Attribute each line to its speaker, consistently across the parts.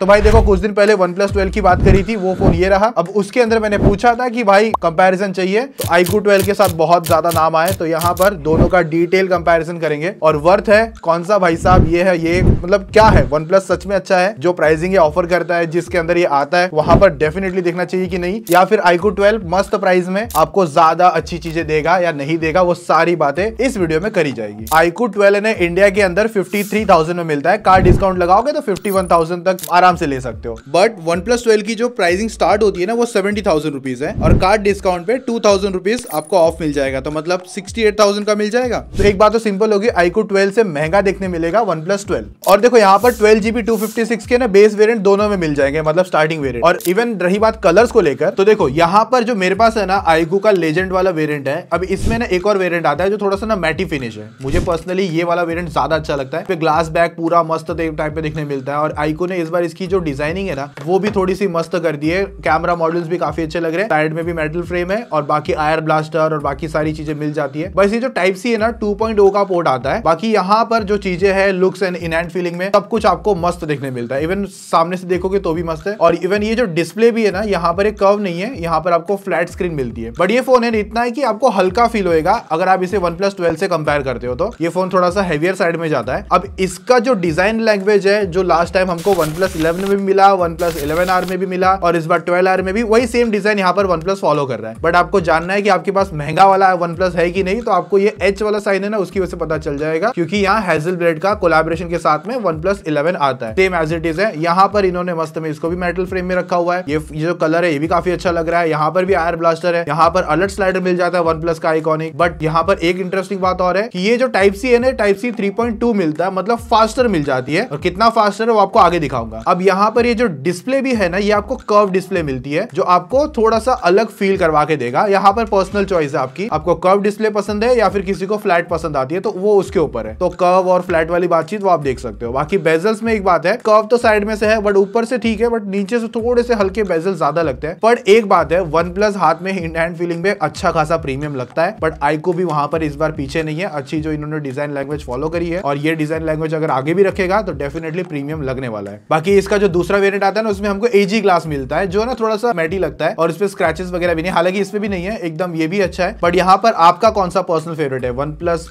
Speaker 1: तो भाई देखो कुछ दिन पहले वन प्लस ट्वेल्व की बात करी थी वो फोन ये रहा अब उसके अंदर मैंने पूछा था कि भाई कंपैरिजन चाहिए तो आईकू ट्वेल्व के साथ बहुत ज्यादा नाम आए तो यहाँ पर दोनों का डिटेल कंपैरिजन करेंगे और वर्थ है कौन सा भाई साहब ये है ये मतलब क्या है वन प्लस सच में अच्छा है जो प्राइसिंग ऑफर करता है जिसके अंदर ये आता है वहां पर डेफिनेटली देखना चाहिए कि नहीं या फिर आईकू ट्वेल्व मस्त प्राइस में आपको ज्यादा अच्छी चीजें देगा या नहीं देगा वो सारी बातें इस वीडियो में करी जाएगी आईकू ट्वेल्व ने इंडिया के अंदर फिफ्टी में मिलता है कार डिस्काउंट लगाओगे तो फिफ्टी तक आराम से ले सकते हो बट वन प्लस ट्वेल्व की जो प्राइसिंग स्टार्ट होती है ना वो सेवेंटी थाउजेंड रुपीज है और कार्ड डिस्काउंट पे टू थाउजेंड रुपीज आपको ऑफ मिल जाएगा तो मतलब सिक्सटी एट थाउजेंड का मिल जाएगा तो एक बात तो सिंपल होगी आईको ट्वेल्व से महंगा देखने मिलेगा वन प्लस ट्वेल्व और देखो यहाँ पर twelve GB two fifty six के ना बेस वेरियंट दोनों में मिल जाएंगे मतलब स्टार्टिंग वेरियंट और इवन रही बात कलर्स को लेकर तो देखो यहाँ पर जो मेरे पास है ना आईको का लेजेंड वाला वेरियंट है अब इसमें ना एक और वेरियंट आता है जो थोड़ा सा ना मैटी फिनिश है मुझे पर्सनली ये वाला वेरियंट ज्यादा अच्छा लगता है ग्लास बैग पूरा मस्त टाइप पे देखने मिलता है और आईको ने इस बार इसकी जो डिजाइनिंग है ना वो भी थोड़ी सी मस्त कर दी है कैमरा मॉडल्स भी काफी अच्छे लग रहे हैं साइड में भी मेटल फ्रेम है और बाकी आयर ब्लास्टर और बाकी सारी चीजें मिल जाती है बस ये जो टाइप सी है ना टू oh का पोर्ट आता है बाकी यहाँ पर जो चीजें है looks and in and feeling में सब कुछ आपको मस्त देखने मिलता है इवन सामने से देखोगे तो भी मस्त है और इवन ये जो डिस्प्ले भी है ना यहाँ पर एक कर्व नहीं है यहाँ पर आपको फ्लैट स्क्रीन मिलती है बट ये फोन है इतना है कि आपको हल्का फील होएगा अगर आप इसे वन प्लस से कंपेयर करते हो तो ये फोन थोड़ा सा हेवियर साइड में जाता है अब इसका जो डिजाइन लैंग्वेज है जो लास्ट टाइम हमको वन प्लस इलेवन में भी मिला वन प्लस इलेवन आर में भी मिला और इस बार ट्वेल्व आर में भी वही सेम डिजाइन यहाँ पर वन प्लस फॉलो कर रहा है बट आपको जानना है कि आपके पास महंगा वाला वन प्लस है कि नहीं तो आपको ये एच वाला साइन है ना उसकी वजह से पता चल जाएगा क्योंकि यहाँ हेजल ब्रेड का कोलाबोरेशन के साथ में वन प्लस इलेवन आता है सेम एज इट इज है यहाँ पर इन्होंने मस्त में इसको भी मेटल फ्रेम में रखा हुआ है ये जो कलर है ये भी काफी अच्छा लग रहा है यहाँ पर भी आयर ब्लास्टर है यहाँ पर अलर्ट स्लाइडर मिल जाता है वन प्लस का आइकॉनिक बट यहाँ पर एक इंटरेस्टिंग बात और है कि ये जो टाइप सी है ना टाइप सी थ्री मिलता है मतलब फास्टर मिल जाती है और कितना फास्टर है वो आपको आगे दिखाऊंगा अब यहाँ पर ये जो डिस्प्ले भी है ना ये आपको कर्व डिस्प्ले मिलती है जो आपको थोड़ा सा अलग फील करवा के देगा यहाँ पर पर्सनल चॉइस है आपकी आपको कर्व डिस्प्ले पसंद है या फिर किसी को फ्लैट पसंद आती है तो वो उसके ऊपर है तो कर्व और फ्लैट वाली बातचीत वो आप देख सकते हो बाकी बेजल्स में एक बात है कर्व तो साइड में से है बट ऊपर से ठीक है बट नीचे से थोड़े से हल्के बेजल ज्यादा लगते हैं पर एक बात है वन हाथ में हिंड हैंड फीलिंग में अच्छा खासा प्रीमियम लगता है बट आईको भी वहां पर इस बार पीछे नहीं है अच्छी जो इन्होंने डिजाइन लैंग्वेज फॉलो करी है और ये डिजाइन लैंग्वेज अगर आगे भी रखेगा तो डेफिनेटली प्रीमियम लगने वाला है बाकी इसका जो दूसरा वेरियंट आता है ना उसमें हमको एजी ग्लास मिलता है जो ना थोड़ा सा मेटी लगता है और इसमें स्क्रेचेस वगैरह भी नहीं हालांकि इसमें भी नहीं है एकदम ये भी अच्छा है बट यहाँ पर आपका कौन सा पर्सनल फेवरेट है वन प्लस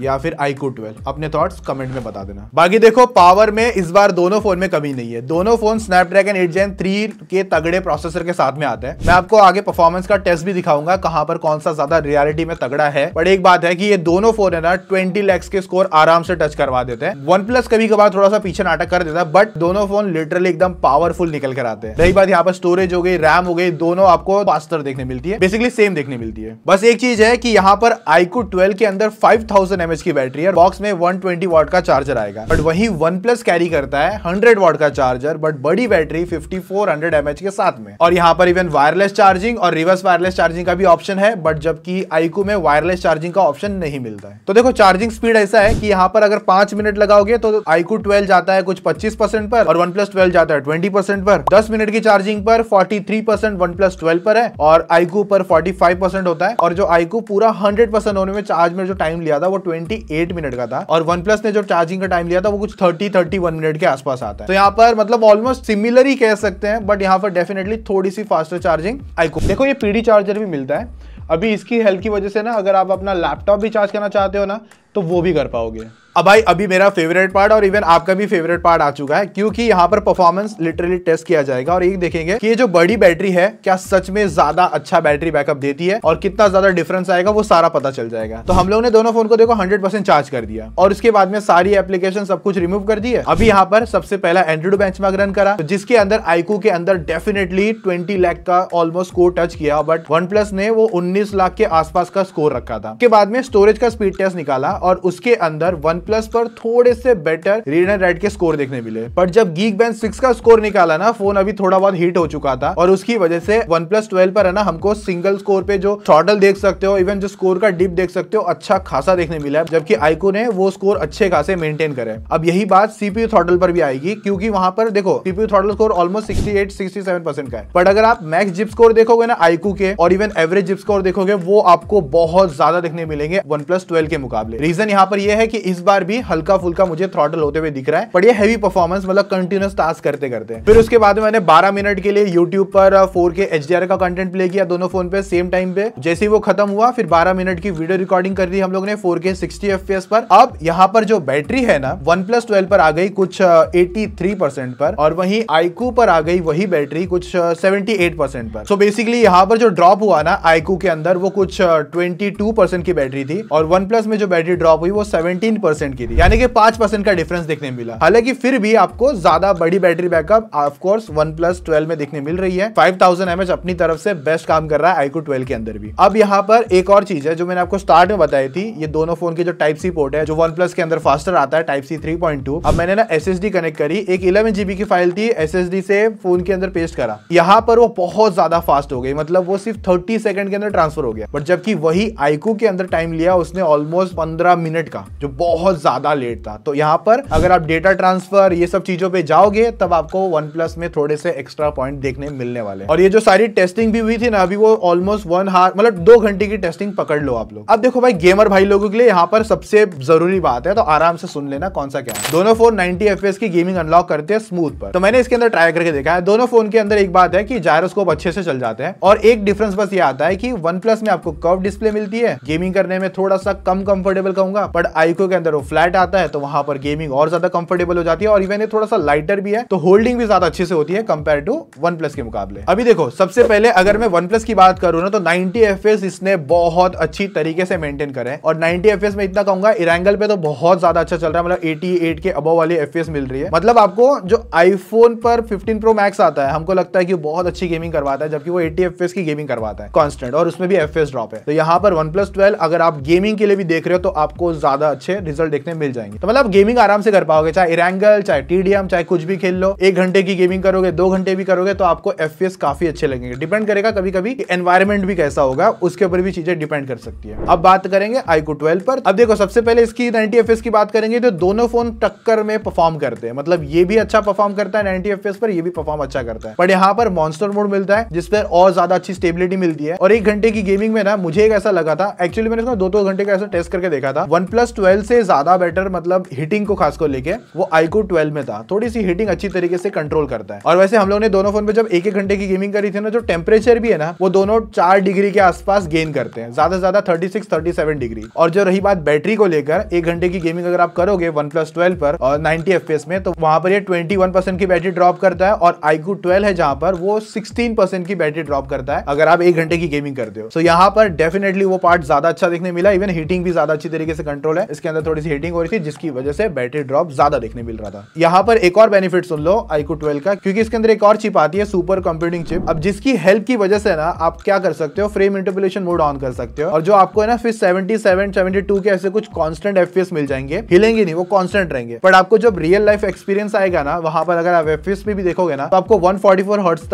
Speaker 1: या फिर आईकू ट्वेल्व अपने थॉट कमेंट में बता देना बाकी देखो पावर में इस बार दोनों फोन में कमी नहीं है दोनों phone Snapdragon eight gen three के तगड़े प्रोसेसर के साथ में आते हैं मैं आपको आगे परफॉर्मेंस का टेस्ट भी दिखाऊंगा कहां पर कौन सा ज्यादा रियलिटी में तगड़ा है बट एक बात है कि ये दोनों फोन है ना ट्वेंटी लैक्स के स्कोर आराम से टच करवा देते हैं वन प्लस कभी कभार थोड़ा सा पीछे नाटक कर देता है बट दोनों फोन लिटरली एकदम पावरफुल निकल कर आते हैं रही बात यहाँ पर स्टोरेज हो गई रैम हो गई दोनों आपको पास्तर देखने मिलती है बेसिकली सेम देखने मिलती है बस एक चीज है कि यहाँ पर आईकू ट्वेल्व के अंदर फाइव थाउजेंड की बैटरी है बॉक्स में वन ट्वेंटी का चार्जर आएगा बट वही वन प्लस कैरी करता है हंड्रेड वॉट का चार्जर बट बड़ी battery fifty four hundred mAh के साथ में और यहाँ पर इवन वायरलेस चार्जिंग और रिवर्स वायरलेस चार्जिंग का भी ऑप्शन है बट जबकि आईकू में वायरलेस चार्जिंग का ऑप्शन नहीं मिलता है तो देखो चार्जिंग स्पीड ऐसा है कि यहाँ पर अगर पांच मिनट लगाओगे तो आईकू ट्वेल्व जाता है कुछ पच्चीस पर और वन प्लस ट्वेल्व जाता है ट्वेंटी परसेंट पर दस मिनट की चार्जिंग पर forty three percent OnePlus twelve पर है और आईकू पर फोर्टी फाइव परसेंट होता है और जो आईकू पूरा हंड्रेड परसेंट होने में चार्ज में जो टाइम लिया था वो ट्वेंटी एट मिनट का था और वन प्लस ने जो चार्जिंग का टाइम लिया था वो कुछ थर्टी थर्टी वन मिनट के आसपास आता है तो यहाँ पर मतलब ऑलमोस्ट सिमिलर ही कह सकते हैं बट यहाँ पर डेफिनेटली थोड़ी सी फास्टर चार्जिंग आईकू देखो ये पीडी चार्जर भी मिलता है अभी इसकी हेल्प की वजह से ना अगर आप अपना लैपटॉप भी चार्ज करना चाहते हो ना तो वो भी कर पाओगे अब भाई अभी मेरा फेवरेट पार्ट और इवन आपका भी फेवरेट पार्ट आ चुका है क्योंकि यहाँ पर परफॉर्मेंस लिटरली टेस्ट किया जाएगा और ये देखेंगे कि ये जो बड़ी बैटरी है क्या सच में ज्यादा अच्छा बैटरी बैकअप देती है और कितना ज्यादा डिफरेंस आएगा वो सारा पता चल जाएगा तो हम लोग ने दोनों फोन को देखो हंड्रेड चार्ज कर दिया और उसके बाद में सारी एप्लीकेशन सब कुछ रिमूव कर दी है अभी यहाँ पर सबसे पहला एंड्रॉइड बेंच रन करा तो जिसके अंदर आईकू के अंदर डेफिनेटली ट्वेंटी लैख का ऑलमोस्ट स्कोर टच किया बट वन ने वो उन्नीस लाख के आसपास का स्कोर रखा था उसके बाद में स्टोरेज का स्पीड टेस्ट निकाला और उसके अंदर वन प्लस पर थोड़े से बेटर रीड एंड रेड के स्कोर देखने मिले बट जब गीक बैंड सिक्स का स्कोर निकाला ना फोन अभी थोड़ा बहुत हीट हो चुका था और उसकी वजह से वन प्लस ट्वेल्व पर है ना हमको सिंगल स्कोर पे जो शॉर्टल देख सकते हो इवन जो स्कोर का डिप देख सकते हो अच्छा खासा देखने मिला है जबकि आईको ने वो स्कोर अच्छे खासे मेंटेन करे अब यही बात सीपीयू थॉटल पर भी आएगी क्योंकि वहां पर देखो CPU throttle score almost sixty seven percent का है बट अगर आप मैक्स जिप स्कोर देखोगे ना आईकू के और इवन एवरेज जिप स्कोर देखोगे वो आपको बहुत ज्यादा देखने मिलेंगे वन प्लस ट्वेल्व के मुकाबले रीजन यहाँ पर यह है कि इस बार भी हल्का फुल्का मुझे थ्रॉटल होते हुए दिख रहा है बट ये हैवी परफॉर्मेंस मतलब कंटिन्यूस टास्क करते करते फिर उसके बाद मैंने बारह मिनट के लिए यूट्यूब पर फोर के का कंटेंट प्ले किया दोनों फोन पे सेम टाइम पे जैसे ही वो खत्म हुआ फिर बारह मिनट की वीडियो रिकॉर्डिंग कर दी हम लोग ने फोर के सिक्सटी पर अब यहाँ पर जो बैटरी है ना वन प्लस पर आ गई कुछ एटी पर और वही आईकू पर आ गई वही बैटरी कुछ सेवेंटी एट परसेंट पर सो so बेसिकली यहाँ पर जो ड्रॉप हुआ ना आईकू के अंदर वो कुछ ट्वेंटी टू परसेंट की बैटरी थी और वन प्लस में जो बैटरी ड्रॉप हुई वो 17 परसेंट की थी यानी कि 5 परसेंट का डिफरेंस देखने मिला हालांकि फिर भी आपको ज्यादा बड़ी battery backup of course OnePlus twelve में देखने मिल रही है फाइव थाउजेंड अपनी तरफ से बेस्ट काम कर रहा है आईको ट्वेल्व के अंदर भी अब यहाँ पर एक और चीज है जो मैंने आपको स्टार्ट में बताई थी ये दोनों फोन की जो टाइप सी पोर्ट है जो वन प्लस के अंदर फास्टर आता है type C three point two अब मैंने ना एस एस डी कनेक्ट करी एक इलेवन जीबी की फाइल थी एस एस डी से फोन के अंदर पेस्ट करा यहाँ पर वो बहुत ज्यादा फास्ट हो गई मतलब वो सिर्फ थर्टी सेकंड के अंदर ट्रांसफर हो गया बट जबकि वही आईकू के अंदर टाइम लिया उसने ऑलमोस्ट पंद्रह मिनट का जो बहुत ज़्यादा लेट था तो यहाँ पर अगर आप डेटा ट्रांसफर ये सब चीज़ों पे जाओगे तब आपको वन प्लस में थोड़े से एक्स्ट्रा पॉइंट देखने मिलने वाले और ये जो सारी टेस्टिंग भी हुई थी ना अभी वो ऑलमोस्ट वन हार मतलब दो घंटे की टेस्टिंग पकड़ लो आप लोग अब देखो भाई गेमर भाई लोगों के लिए यहाँ पर सबसे जरूरी बात है तो आराम से सुन लेना कौन सा क्या है दोनों फोन नाइनटी एफ की गेमिंग अनलॉक करते हैं स्मूथ पर तो मैंने इसके अंदर ट्राई करके देखा है दोनों फोन के अंदर एक बात है की जायरोस्कोप अच्छे से चल जाते हैं और एक डिफरेंस बस ये आता है की वन प्लस में आपको कर्व डिस्प्ले मिलती है गेमिंग करने में थोड़ा सा कम कंफर्टेबल कहूंगा बट आईको के अंदर वो फ्लैट आता है तो वहां पर गेमिंग और ज्यादा कंफर्टेबल हो जाती है और इवन ये थोड़ा सा लाइटर भी है तो होल्डिंग भी ज्यादा अच्छे से होती है कंपेयर टू वन के मुकाबले अभी देखो सबसे पहले अगर मैं वन की बात करूँ ना तो नाइनटी एफ इसने बहुत अच्छी तरीके से मेंटेन करे और नाइनटी एफ में इतना कहूंगा इरांगल पे तो बहुत ज्यादा अच्छा चल रहा है मतलब एटी के अबव वाली एफ मिल रही है मतलब आपको जो आईफोन पर फिफ्टीन प्रो मैक्स आता है हमको लगता है कि बहुत अच्छी गेमिंग करवाता है जबकि वो एटी एफ की गेमिंग करवाता है कॉन्स्टेंट और उसमें भी एफ ड्रॉप है तो यहाँ पर वन प्लस अगर आप गेमिंग के लिए भी देख रहे हो तो आप आपको ज्यादा अच्छे रिजल्ट देखने मिल जाएंगे तो मतलब गेमिंग आराम से कर पाओगे चाहे इरेंगल चाहे टीडीएम चाहे कुछ भी खेल लो एक घंटे की गेमिंग करोगे दो घंटे भी करोगे तो आपको एफ काफी अच्छे लगेंगे डिपेंड करेगा कभी कभी एनवायरमेंट भी कैसा होगा उसके ऊपर भी चीजें डिपेंड कर सकती है अब बात करेंगे आईको ट्वेल्व पर अब देखो सबसे पहले इसकी नाइनटी एफ की बात करेंगे तो दोनों फोन टक्कर में परफॉर्म करते हैं मतलब ये भी अच्छा परफॉर्म करता है नाइनटी एफ पर ये भी परफॉर्म अच्छा करता है बट यहाँ पर मॉन्स्टर मोड मिलता है जिस पर और ज्यादा अच्छी स्टेबिलिटी मिलती है और एक घंटे की गेमिंग में ना मुझे एक ऐसा लगा था एक्चुअली मैंने दो दो घंटे का ऐसा टेस्ट करके देखा था वन प्लस ट्वेल्व से ज्यादा बेटर मतलब हिटिंग को खास को लेके वो आईको ट्वेल्व में था थोड़ी सी हिटिंग अच्छी तरीके से कंट्रोल करता है और वैसे हम लोग ने दोनों फोन पे जब एक एक घंटे की गेमिंग करी थी ना जो टेम्परेचर भी है ना वो दोनों चार डिग्री के आसपास गेन करते हैं ज्यादा से ज्यादा thirty six thirty seven degree और जो रही बात बैटरी को लेकर एक घंटे की गेमिंग अगर आप करोगे वन प्लस ट्वेल्व पर और नाइनटी एफ में तो वहां पर ये ट्वेंटी वन परसेंट की बैटरी ड्रॉप करता है और आईको ट्वेल्व है जहां पर वो सिक्सटीन परसेंट की बैटरी ड्रॉप करता है अगर आप एक घंटे की गेमिंग करते हो तो यहाँ पर डेफिनेटली वो पार्ट ज्यादा अच्छा देखने मिला इवन हीटिंग भी ज्यादा अच्छी तरीके तरीके से कंट्रोल है इसके अंदर थोड़ी सी हीटिंग हो रही थी जिसकी वजह से बैटरी ड्रॉप ज्यादा देखने मिल रहा था यहाँ पर एक और बेनिफिट सुन लो आईकू ट्वेल्व का क्योंकि इसके अंदर एक और चिप आती है सुपर कंप्यूटिंग चिप अब जिसकी हेल्प की वजह से ना आप क्या कर सकते हो फ्रेम इंटरपोलेशन मोड ऑन कर सकते हो और जो आपको है ना फिर सेवेंटी सेवन सेवेंटी टू के ऐसे कुछ कॉन्स्टेंट एफ मिल जाएंगे हिलेंगे नहीं वो कॉन्स्टेंट रहेंगे बट आपको जब रियल लाइफ एक्सपीरियंस आएगा ना वहां पर अगर आप एफ एस भी देखोगे ना तो आपको वन फोर्टी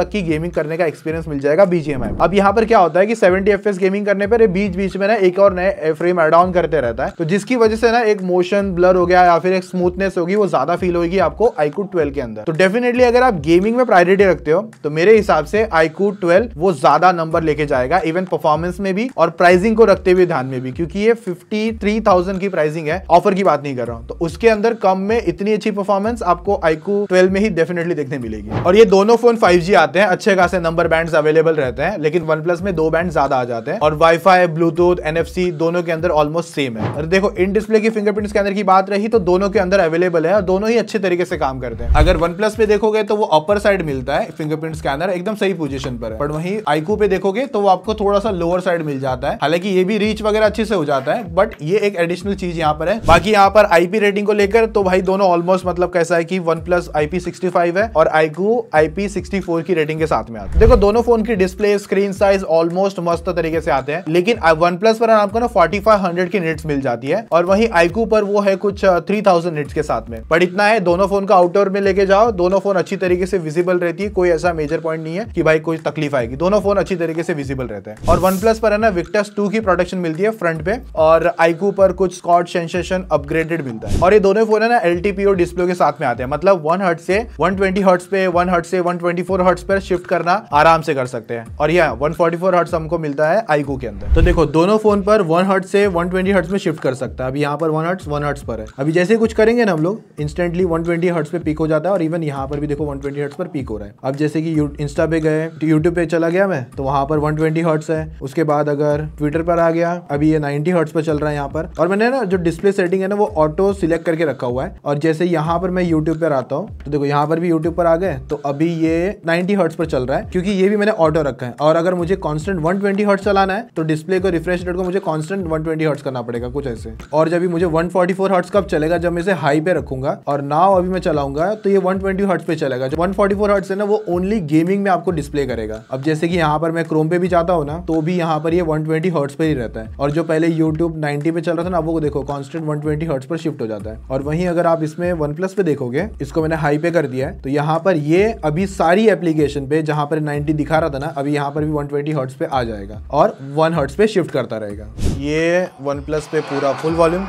Speaker 1: तक की गेमिंग करने का एक्सपीरियंस मिल जाएगा बीजेम अब यहाँ पर क्या होता है कि सेवेंटी एफ गेमिंग करने पर बीच बीच में ना एक और नए फ्रेम एड ऑन करते रहता है जाता है तो जिसकी वजह से ना एक मोशन ब्लर हो गया या फिर एक स्मूथनेस होगी वो ज्यादा फील होगी आपको आईकू ट्वेल्व के अंदर तो डेफिनेटली अगर आप गेमिंग में प्रायोरिटी रखते हो तो मेरे हिसाब से आईकू ट्वेल्व वो ज्यादा नंबर लेके जाएगा इवन परफॉर्मेंस में भी और प्राइसिंग को रखते हुए ध्यान में भी क्योंकि ये फिफ्टी थ्री थाउजेंड की प्राइसिंग है ऑफर की बात नहीं कर रहा हूँ तो उसके अंदर कम में इतनी अच्छी परफॉर्मेंस आपको आईकू ट्वेल्व में ही डेफिनेटली देखने मिलेगी और ये दोनों फोन फाइव आते हैं अच्छे खासे नंबर बैंड अवेलेबल रहते हैं लेकिन वन में दो बैंड ज्यादा आ जाते हैं और वाईफाई ब्लूटूथ एनएफसी दोनों के अंदर ऑलमोस्ट सेम है और देखो इन डिस्प्ले की फिंगरप्रिंट स्कैनर की बात रही तो दोनों के अंदर अवेलेबल है और दोनों ही अच्छे तरीके से काम करते हैं अगर वन प्लस पे देखोगे तो वो अपर साइड मिलता है फिंगरप्रिंट स्कैनर एकदम सही पोजीशन पर है बट वहीं आईकू पे देखोगे तो वो आपको थोड़ा सा लोअर साइड मिल जाता है हालांकि ये भी रीच वगैरह अच्छे से हो जाता है बट ये एक एडिशनल चीज यहाँ पर है बाकी यहाँ पर आईपी रेटिंग को लेकर तो भाई दोनों ऑलमोस्ट मतलब कैसा है की वन प्लस आईपी है और आईकू आईपी की रेटिंग के साथ में आते देखो दोनों फोन की डिस्प्ले स्क्रीन साइज ऑलमोस्ट मस्त तरीके से आते हैं लेकिन वन प्लस पर आपको ना फोर्टी की नेट्स मिल मिल जाती है और वही आईकू पर वो है कुछ थ्री थाउजेंड के साथ में बट इतना है दोनों फोन का आउटडोर में लेके जाओ दोनों फोन अच्छी तरीके से विजिबल रहती है कोई ऐसा मेजर पॉइंट नहीं है कि भाई कोई तकलीफ आएगी दोनों फोन अच्छी तरीके से विजिबल रहते हैं और वन प्लस पर है ना विक्टस टू की प्रोडक्शन मिलती है फ्रंट पे और आईकू पर कुछ स्कॉट सेंसेशन अपग्रेडेड मिलता है और ये दोनों फोन है ना एल डिस्प्ले के साथ में आते हैं मतलब वन हर्ट से वन ट्वेंटी हर्ट्स पे वन हर्ट से वन ट्वेंटी फोर हर्ट्स पर शिफ्ट करना आराम से कर सकते हैं और यह वन फोर्टी फोर हर्ट्स हमको मिलता है आईकू के अंदर तो देखो दोनों फोन पर वन हर्ट से वन ट्वेंटी हर्ट्स में में शिफ्ट कर सकता है अभी यहाँ पर वन हर्ट्स वन हर्ट्स पर है अभी जैसे कुछ करेंगे ना हम लोग इंस्टेंटली वन ट्वेंटी हर्ट्स पे पीक हो जाता है और इवन यहाँ पर भी देखो वन ट्वेंटी हर्ट्स पर पीक हो रहा है अब जैसे कि इंस्टा पे गए यूट्यूब पे चला गया मैं तो वहाँ पर वन ट्वेंटी हर्ट्स है उसके बाद अगर ट्विटर पर आ गया अभी ये नाइनटी हर्ट्स पर चल रहा है यहाँ पर और मैंने ना जो डिस्प्ले सेटिंग है ना वो ऑटो सिलेक्ट करके रखा हुआ है और जैसे यहाँ पर मैं यूट्यूब पर आता हूँ तो देखो यहाँ पर भी यूट्यूब पर आ गए तो अभी ये नाइनटी हर्ट्स पर चल रहा है क्योंकि ये भी मैंने ऑटो रखा है और अगर मुझे कॉन्स्टेंट वन ट्वेंटी हर्ट्स चलाना है तो डिस्प्ले को रिफ्रेश रेट को मुझे कॉन्स्टेंट वन ट्वेंटी हर्ट्स करना पड़ेगा कुछ ऐसे और जब भी मुझे 144 फोर्टी हर्ट्स कब चलेगा जब मैं इसे हाई पे रखूंगा और नाव अभी मैं चलाऊंगा तो ये 120 ट्वेंटी हर्ट्स पे चलेगा जो 144 फोर्टी हर्ट्स है ना वो ओनली गेमिंग में आपको डिस्प्ले करेगा अब जैसे कि यहाँ पर मैं क्रोम पे भी जाता हूँ ना तो भी यहाँ पर ये वन ट्वेंटी हर्ट्स ही रहता है और जो पहले यूट्यूब नाइनटी पे चल रहा था ना वो देखो कॉन्स्टेंट वन ट्वेंटी पर शिफ्ट हो जाता है और वहीं अगर आप इसमें वन प्लस पे देखोगे इसको मैंने हाई पे कर दिया है तो यहाँ पर ये अभी सारी एप्लीकेशन पे जहाँ पर 90 दिखा रहा था ना अभी यहाँ पर भी वन ट्वेंटी पे आ जाएगा और वन हर्ट्स पे शिफ्ट करता रहेगा ये वन प्लस पे पे पूरा फुल वॉल्यूम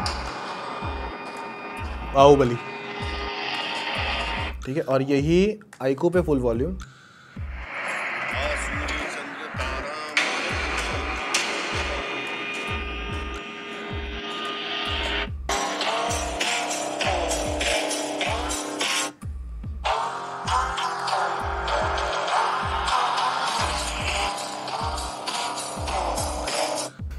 Speaker 1: बाहुबली ठीक है और यही आइको पे फुल वॉल्यूम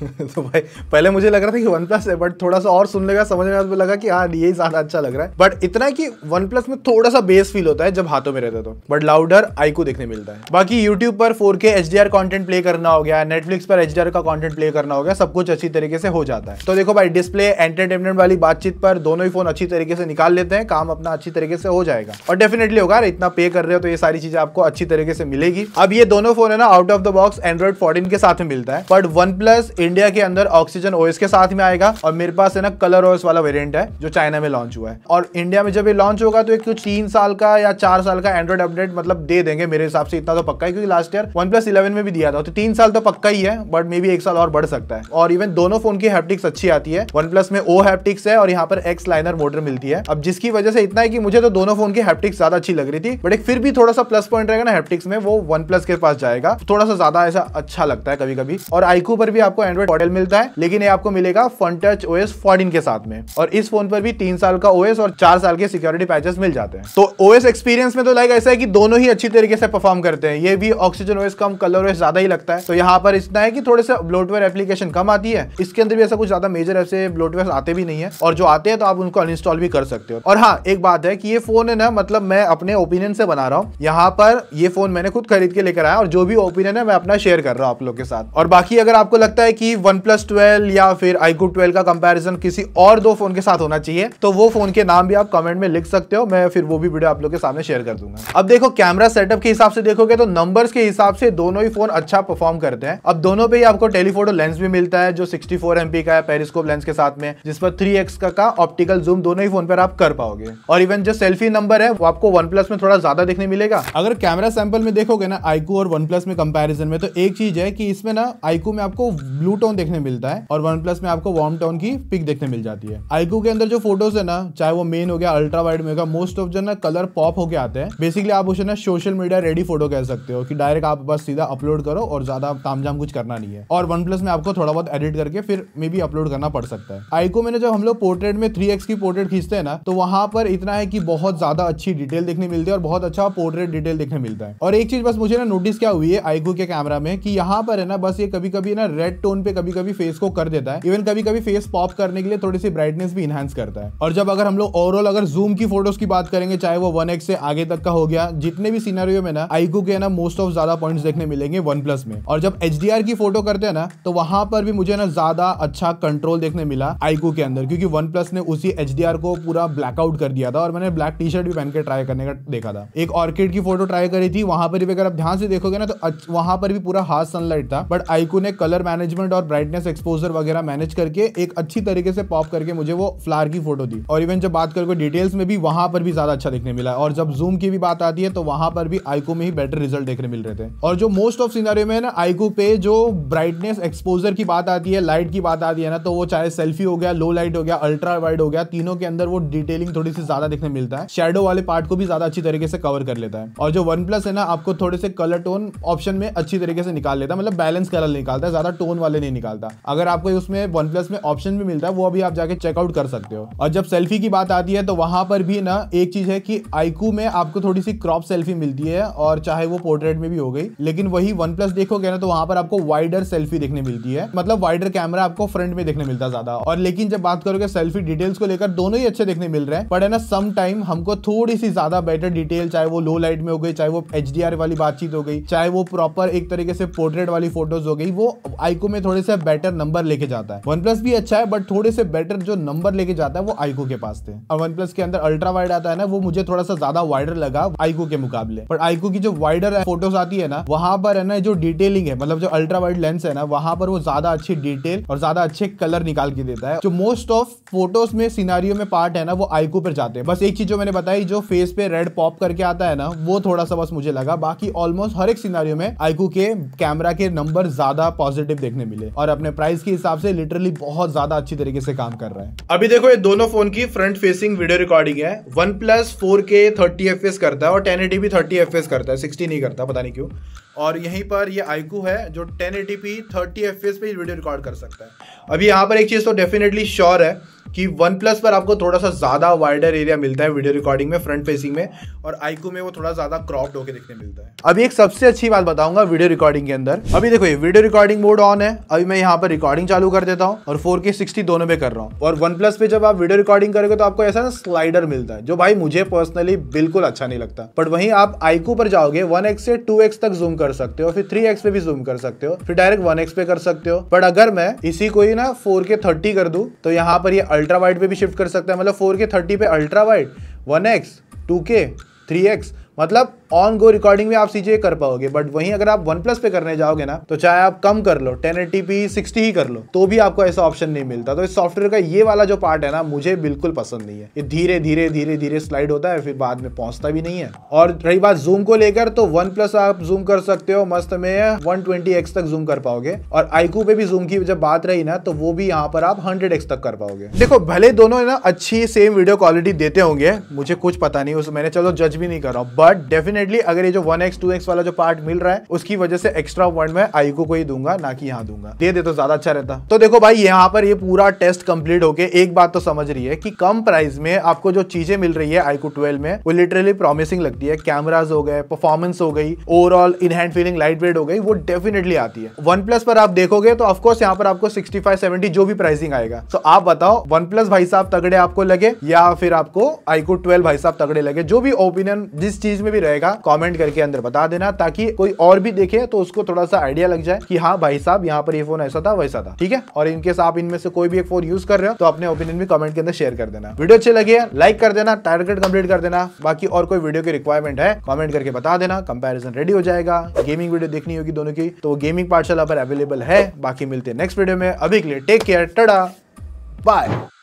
Speaker 1: तो भाई पहले मुझे लग रहा था कि वन प्लस है बट थोड़ा सा और सुन लेगा समझ में तो लगा कि हाँ ये ज्यादा अच्छा लग रहा है बट इतना है कि वन प्लस में थोड़ा सा बेस फील होता है जब हाथों में रहता तो बट लाउडर आई को देखने मिलता है बाकी यूट्यूब पर फोर के एच कंटेंट प्ले करना हो गया नेटफ्लिक्स पर एच का कॉन्टेंट प्ले करना हो गया सब कुछ अच्छी तरीके से हो जाता है तो देखो भाई डिस्प्ले एंटरटेनमेंट वाली बातचीत पर दोनों ही फोन अच्छी तरीके से निकाल लेते हैं काम अपना अच्छी तरीके से हो जाएगा और डेफिनेटली होगा इतना पे कर रहे हो तो ये सारी चीजें आपको अच्छी तरीके से मिलेगी अब ये दोनों फोन है ना out of the box Android fourteen के साथ में मिलता है बट वन प्लस इंडिया के अंदर ऑक्सीजन ओएस के साथ में आएगा और मेरे पास है ना कलर ओएस वाला वेरियंट है जो चाइना में लॉन्च हुआ है और इंडिया में जब ये लॉन्च होगा तो एक कुछ तो तीन साल का या चार साल का एंड्रॉइड अपडेट मतलब दे देंगे मेरे हिसाब से इतना तो पक्का है क्योंकि last year OnePlus eleven में भी दिया था तो तीन साल तो पक्का ही है बट मे बी एक साल और बढ़ सकता है और इवन दोनों फोन की हैप्टिक्स अच्छी आती है वन प्लस में ओ हैप्टिक्स है और यहाँ पर एक्स लाइनर मोटर मिलती है अब जिसकी वजह से इतना है कि मुझे तो दोनों फोन की हैप्टिक्स ज्यादा अच्छी लग रही थी बट एक फिर भी थोड़ा सा प्लस पॉइंट रहेगा ना हैप्टिक्स में वो वन प्लस के पास जाएगा थोड़ा सा ज्यादा ऐसा अच्छा लगता है कभी कभी और आईकू पर भी आपको एंड्रॉइड एंड्रॉइड मॉडल मिलता है लेकिन ये आपको मिलेगा फन टच ओएस फोर्टीन के साथ में और इस फोन पर भी तीन साल का ओएस और चार साल के सिक्योरिटी पैचेस मिल जाते हैं तो ओएस एक्सपीरियंस में तो लाइक ऐसा है कि दोनों ही अच्छी तरीके से परफॉर्म करते हैं ये भी ऑक्सीजन ओएस कम कलर ओएस ज्यादा ही लगता है तो यहाँ पर इतना है कि थोड़े से ब्लोटवेयर एप्लीकेशन कम आती है इसके अंदर भी ऐसा कुछ ज्यादा मेजर ऐसे ब्लोटवेयर आते भी नहीं है और जो आते हैं तो आप उनको अनइंस्टॉल भी कर सकते हो और हाँ एक बात है कि ये फोन है ना मतलब मैं अपने ओपिनियन से बना रहा हूँ यहाँ पर ये फोन मैंने खुद खरीद के लेकर आया और जो भी ओपिनियन है मैं अपना शेयर कर रहा हूँ आप लोग के साथ और बाकी अगर आपको लगता है कि वन प्लस ट्वेल्व या फिर आईकू ट्वेल्व का कंपैरिजन किसी और दो फोन के साथ होना चाहिए तो वो फोन के नाम भी आप कमेंट में लिख सकते हो मैं फिर वो भी वीडियो आप लोग के सामने शेयर कर दूंगा अब देखो कैमरा सेटअप के हिसाब से देखोगे तो नंबर के हिसाब से दोनों ही फोन अच्छा परफॉर्म करते हैं अब दोनों पे ही आपको टेलीफोटो लेंस भी मिलता है जो सिक्सटी एमपी का है पेरिस्कोप लेंस के साथ में जिस पर थ्री का, का ऑप्टिकल जूम दोनों ही फोन पर आप कर पाओगे और इवन जो सेल्फी नंबर है वो आपको वन में थोड़ा ज्यादा देखने मिलेगा अगर कैमरा सैंपल में देखोगे ना आईकू और वन में कंपेरिजन में तो एक चीज है कि इसमें ना आईकू में आपको ब्लू ब्लू टोन देखने मिलता है और वन प्लस में आपको वार्म टोन की पिक देखने मिल जाती है आईकू के अंदर जो फोटोज है ना चाहे वो मेन हो गया अल्ट्रा वाइड में होगा मोस्ट ऑफ जो ना कलर पॉप होके आते हैं बेसिकली आप उसे ना सोशल मीडिया रेडी फोटो कह सकते हो कि डायरेक्ट आप बस सीधा अपलोड करो और ज्यादा तामझाम कुछ करना नहीं है और वन प्लस में आपको थोड़ा बहुत एडिट करके फिर मे बी अपलोड करना पड़ सकता है आईको में जब हम लोग पोर्ट्रेट में थ्री की पोर्ट्रेट खींचते हैं ना तो वहां पर इतना है कि बहुत ज्यादा अच्छी डिटेल देखने मिलती है और बहुत अच्छा पोर्ट्रेट डिटेल देखने मिलता है और एक चीज बस मुझे ना नोटिस क्या हुई है आईको के कैमरा में कि यहाँ पर है ना बस ये कभी कभी ना रेड टोन पे कभी कभी फेस को कर देता है इवन कभी कभी फेस पॉप करने के लिए थोड़ी सी ब्राइटनेस भी इनहेंस करता है और जब अगर हम लोग ओवरऑल अगर जूम की फोटोज की बात करेंगे चाहे वो वन से आगे तक का हो गया जितने भी सीनरियो में ना आईकू के ना मोस्ट ऑफ ज्यादा पॉइंट देखने मिलेंगे वन में और जब एच की फोटो करते हैं ना तो वहां पर भी मुझे ना ज्यादा अच्छा कंट्रोल देखने मिला आईकू के अंदर क्योंकि वन ने उसी एच को पूरा ब्लैकआउट कर दिया था और मैंने ब्लैक टी शर्ट भी पहन के ट्राई करने का देखा था एक ऑर्किड की फोटो ट्राई करी थी वहां पर भी अगर आप ध्यान से देखोगे ना तो वहां पर भी पूरा हाथ सनलाइट था बट आईकू ने कलर मैनेजमेंट कंट्रास्ट और ब्राइटनेस एक्सपोजर वगैरह मैनेज करके एक अच्छी तरीके से पॉप करके मुझे वो फ्लार की फोटो दी और इवन जब बात करके डिटेल्स में भी वहां पर भी ज्यादा अच्छा देखने मिला और जब जूम की भी बात आती है तो वहां पर भी आईको में ही बेटर रिजल्ट देखने मिल रहे थे और जो मोस्ट ऑफ सीनारियो में ना आईको पे जो ब्राइटनेस एक्सपोजर की बात आती है लाइट की बात आती है ना तो वो चाहे सेल्फी हो गया लो लाइट हो गया अल्ट्रा वाइड हो गया तीनों के अंदर वो डिटेलिंग थोड़ी सी ज्यादा देखने मिलता है शेडो वाले पार्ट को भी ज्यादा अच्छी तरीके से कवर कर लेता है और जो वन प्लस है ना आपको थोड़े से कलर टोन ऑप्शन में अच्छी तरीके से निकाल लेता है मतलब बैलेंस कलर निकालता है ज्यादा टोन वाले नहीं निकालता अगर आपको उसमें वन प्लस में ऑप्शन भी मिलता है वो अभी आप जाके चेकआउट कर सकते हो और जब सेल्फी की बात आती है तो वहां पर भी ना एक चीज है कि आईकू में आपको थोड़ी सी क्रॉप सेल्फी मिलती है और चाहे वो पोर्ट्रेट में भी हो गई लेकिन वही वन प्लस देखोगे ना तो वहां पर आपको वाइडर सेल्फी देखने मिलती है मतलब वाइडर कैमरा आपको फ्रंट में देखने मिलता ज्यादा और लेकिन जब बात करोगे सेल्फी डिटेल्स को लेकर दोनों ही अच्छे देखने मिल रहे हैं बट है ना सम टाइम हमको थोड़ी सी ज्यादा बेटर डिटेल चाहे वो लो लाइट में हो गई चाहे वो एच वाली बातचीत हो गई चाहे वो प्रॉपर एक तरीके से पोर्ट्रेट वाली फोटोज हो गई वो आईको में थोड़ा थोड़े से बेटर नंबर लेके जाता है वन प्लस भी अच्छा है बट थोड़े से बेटर जो नंबर लेके जाता है वो आईको के पास थे और वन प्लस के अंदर अल्ट्रा वाइड आता है ना वो मुझे थोड़ा सा ज्यादा वाइडर लगा आईको के मुकाबले पर आईको की जो वाइडर फोटोज आती है ना वहां पर है ना जो डिटेलिंग है मतलब जो अल्ट्रा वाइड लेंस है ना वहां पर वो ज्यादा अच्छी डिटेल और ज्यादा अच्छे कलर निकाल के देता है जो मोस्ट ऑफ फोटोज में सीनारियों में पार्ट है ना वो आईको पर जाते हैं बस एक चीज जो मैंने बताई जो फेस पे रेड पॉप करके आता है ना वो थोड़ा सा बस मुझे लगा बाकी ऑलमोस्ट हर एक सीनारियो में आईको के कैमरा के नंबर ज्यादा पॉजिटिव देखने मिले ले और अपने प्राइस के हिसाब से लिटरली बहुत ज्यादा अच्छी तरीके से काम कर रहा है अभी देखो ये दोनों फोन की फ्रंट फेसिंग वीडियो रिकॉर्डिंग है OnePlus four K thirty F S करता है और ten eighty P thirty F S करता है सिक्सटी नहीं करता पता नहीं क्यों और यहीं पर ये आईकू है जो ten eighty P thirty F S पे वीडियो रिकॉर्ड कर सकता है अभी यहाँ पर एक चीज़ तो डेफिनेटली श्योर है कि वन प्लस पर आपको थोड़ा सा ज़्यादा वाइडर एरिया मिलता है वीडियो रिकॉर्डिंग में फ्रंट फेसिंग में और आईकू में वो थोड़ा ज़्यादा क्रॉप्ड होकर देखने मिलता है अभी एक सबसे अच्छी बात बताऊंगा वीडियो रिकॉर्डिंग के अंदर अभी देखो ये वीडियो रिकॉर्डिंग मोड ऑन है अभी मैं यहाँ पर रिकॉर्डिंग चालू कर देता हूँ और फोर के दोनों में कर रहा हूँ और वन प्लस पे जब आप वीडियो रिकॉर्डिंग करोगे तो आपको ऐसा ना स्लाइडर मिलता है जो भाई मुझे पर्सनली बिल्कुल अच्छा नहीं लगता बट वही आप आईकू पर जाओगे वन से टू तक जूम कर सकते हो फिर थ्री पे भी जूम कर सकते हो फिर डायरेक्ट वन पे कर सकते हो बट अगर मैं इसी को ही ना फोर के कर दू तो यहाँ पर ये अल्ट्रा वाइड पे भी शिफ्ट कर सकता है मतलब फोर के थर्टी पे ultra wide one X two के थ्री एक्स मतलब ऑन गो रिकॉर्डिंग में आप सीजे कर पाओगे बट वहीं अगर आप वन प्लस पे करने जाओगे ना तो चाहे आप कम कर लो टेन एटी पी सिक्सटी ही कर लो तो भी आपको ऐसा ऑप्शन नहीं मिलता तो इस सॉफ्टवेयर का ये वाला जो पार्ट है ना मुझे बिल्कुल पसंद नहीं है ये धीरे धीरे धीरे धीरे स्लाइड होता है फिर बाद में पहुंचता भी नहीं है और रही बात जूम को लेकर तो वन प्लस आप जूम कर सकते हो मस्त में वन ट्वेंटी एक्स तक जूम कर पाओगे और आईकू पे भी जूम की जब बात रही ना तो वो भी यहाँ पर आप हंड्रेड एक्स तक कर पाओगे देखो भले दोनों ना अच्छी सेम वीडियो क्वालिटी देते होंगे मुझे कुछ पता नहीं उस मैंने चलो जज भी नहीं कर रहा हूँ बट डेफिनेटली अगर ये जो वन एक्स टू एक्स वाला जो पार्ट मिल रहा है उसकी वजह से एक्स्ट्रा वर्ड में आई को ही दूंगा ना कि यहाँ दूंगा दे दे तो ज्यादा अच्छा रहता तो देखो भाई यहाँ पर ये पूरा टेस्ट कंप्लीट होके एक बात तो समझ रही है कि कम प्राइस में आपको जो चीजें मिल रही है आईको ट्वेल्व में वो लिटरली प्रॉमिसिंग लगती है कैमराज हो गए परफॉर्मेंस हो गई overall in hand feeling light weight हो गई वो डेफिनेटली आती है वन प्लस पर आप देखोगे तो ऑफकोर्स यहाँ पर आपको सिक्सटी फाइव सेवेंटी जो भी प्राइसिंग आएगा तो आप बताओ वन प्लस भाई साहब तगड़े आपको लगे या फिर आपको आईको ट्वेल्व भाई साहब तगड़े लगे जो भी ओपिनियन जिस चीज चीज में भी रहेगा कॉमेंट करके अंदर बता देना ताकि कोई और भी देखे तो उसको थोड़ा सा आइडिया लग जाए कि हाँ भाई साहब यहाँ पर ये फोन ऐसा था वैसा था ठीक है और इनकेस आप इनमें से कोई भी एक फोन यूज कर रहे हो तो अपने ओपिनियन भी कमेंट के अंदर शेयर कर देना वीडियो अच्छे लगे लाइक कर देना टारगेट कंप्लीट कर देना बाकी और कोई वीडियो की रिक्वायरमेंट है कॉमेंट करके बता देना कंपेरिजन रेडी हो जाएगा गेमिंग वीडियो देखनी होगी दोनों की तो गेमिंग पार्टशाला पर अवेलेबल है बाकी मिलते हैं नेक्स्ट वीडियो में अभी के लिए टेक केयर टडा बाय